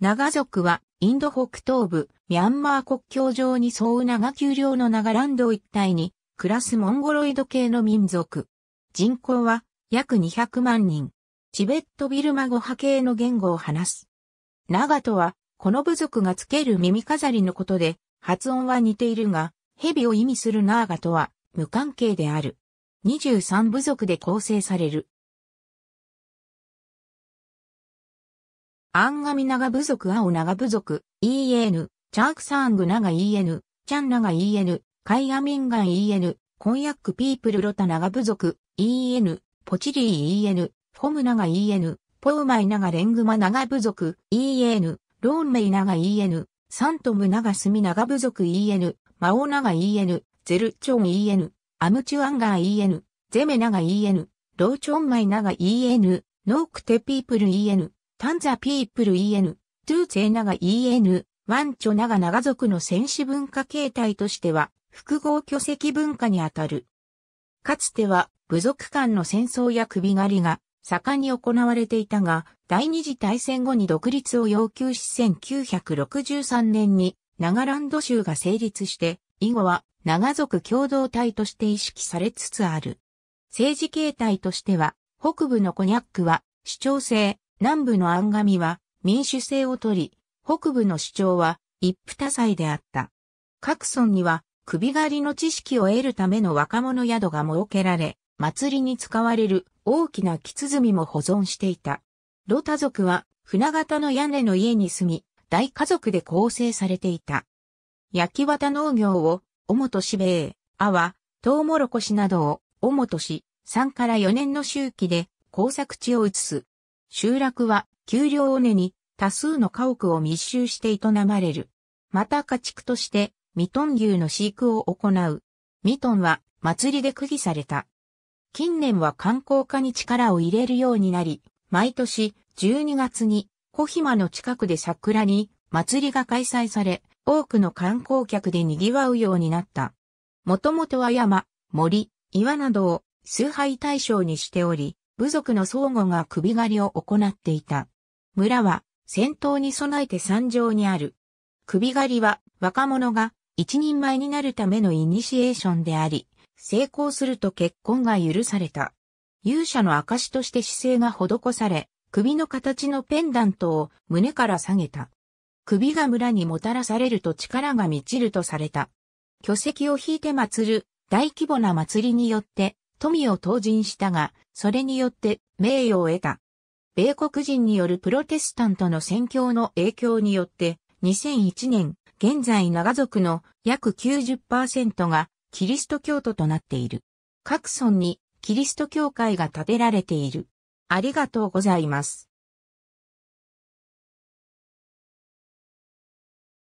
長族はインド北東部、ミャンマー国境上に沿う長丘陵の長ランド一帯に暮らすモンゴロイド系の民族。人口は約200万人。チベットビルマ語派系の言語を話す。長とは、この部族がつける耳飾りのことで、発音は似ているが、蛇を意味するナーガとは無関係である。23部族で構成される。アンガミ長部族青長部族 EN、チャークサング長 EN、チャン長 EN、カイアミンガン EN、コンヤックピープルロタ長部族 EN、ポチリー EN、フォム長 EN、ポーマイ長レングマ長部族 EN、ローンメイ長 EN、サントム長スミ長部族 EN、マオ長 EN、ゼルチョン EN、アムチュアンガー EN、ゼメ長 EN、ローチョンマイ長 EN、ノークテピープル EN、タンザピープル EN、トゥーツェガ EN、ワンチョナ長長族の戦士文化形態としては、複合巨石文化にあたる。かつては、部族間の戦争や首狩りが盛んに行われていたが、第二次大戦後に独立を要求し1963年にナガランド州が成立して、以後は長族共同体として意識されつつある。政治形態としては、北部のコニャックは主張性、南部のガミは民主制を取り、北部の主張は一夫多妻であった。各村には首狩りの知識を得るための若者宿が設けられ、祭りに使われる大きな木鼓も保存していた。ロタ族は船型の屋根の家に住み、大家族で構成されていた。焼き綿農業を、主としべえ、あわ、トウモロコシなどを、主とし、3から4年の周期で、耕作地を移す。集落は、丘陵を根に、多数の家屋を密集して営まれる。また家畜として、ミトン牛の飼育を行う。ミトンは、祭りで区議された。近年は観光化に力を入れるようになり、毎年12月に小暇の近くで桜に祭りが開催され、多くの観光客で賑わうようになった。もともとは山、森、岩などを崇拝対象にしており、部族の相互が首狩りを行っていた。村は戦闘に備えて山上にある。首狩りは若者が一人前になるためのイニシエーションであり、成功すると結婚が許された。勇者の証として姿勢が施され、首の形のペンダントを胸から下げた。首が村にもたらされると力が満ちるとされた。巨石を引いて祀る大規模な祭りによって富を投人したが、それによって名誉を得た。米国人によるプロテスタントの宣教の影響によって、2001年、現在長族の約90%がキリスト教徒となっている。各村にキリスト教会が建てられている。ありがとうございます。